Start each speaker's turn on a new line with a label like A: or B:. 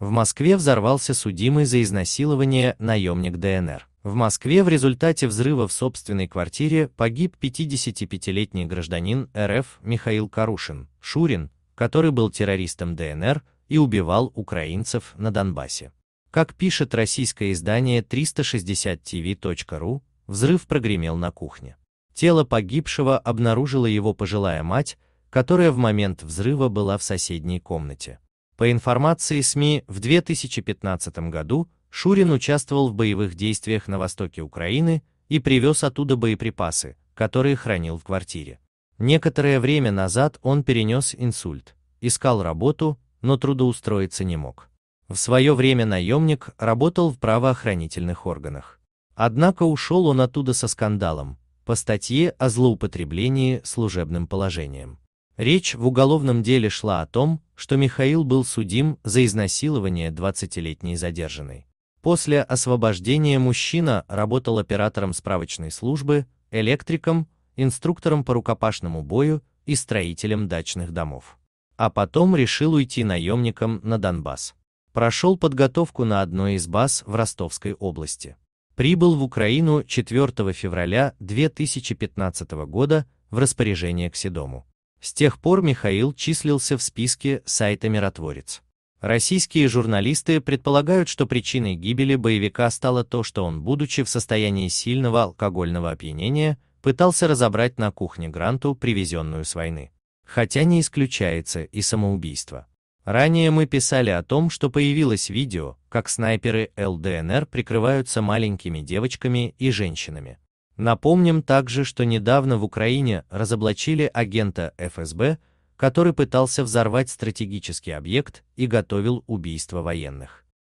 A: В Москве взорвался судимый за изнасилование наемник ДНР. В Москве в результате взрыва в собственной квартире погиб 55-летний гражданин РФ Михаил Карушин, Шурин, который был террористом ДНР и убивал украинцев на Донбассе. Как пишет российское издание 360tv.ru, взрыв прогремел на кухне. Тело погибшего обнаружила его пожилая мать, которая в момент взрыва была в соседней комнате. По информации СМИ, в 2015 году Шурин участвовал в боевых действиях на востоке Украины и привез оттуда боеприпасы, которые хранил в квартире. Некоторое время назад он перенес инсульт, искал работу, но трудоустроиться не мог. В свое время наемник работал в правоохранительных органах. Однако ушел он оттуда со скандалом, по статье о злоупотреблении служебным положением. Речь в уголовном деле шла о том, что Михаил был судим за изнасилование 20-летней задержанной. После освобождения мужчина работал оператором справочной службы, электриком, инструктором по рукопашному бою и строителем дачных домов. А потом решил уйти наемником на Донбасс. Прошел подготовку на одной из баз в Ростовской области. Прибыл в Украину 4 февраля 2015 года в распоряжение к Седому. С тех пор Михаил числился в списке сайта «Миротворец». Российские журналисты предполагают, что причиной гибели боевика стало то, что он, будучи в состоянии сильного алкогольного опьянения, пытался разобрать на кухне Гранту привезенную с войны. Хотя не исключается и самоубийство. Ранее мы писали о том, что появилось видео, как снайперы ЛДНР прикрываются маленькими девочками и женщинами. Напомним также, что недавно в Украине разоблачили агента ФСБ, который пытался взорвать стратегический объект и готовил убийство военных.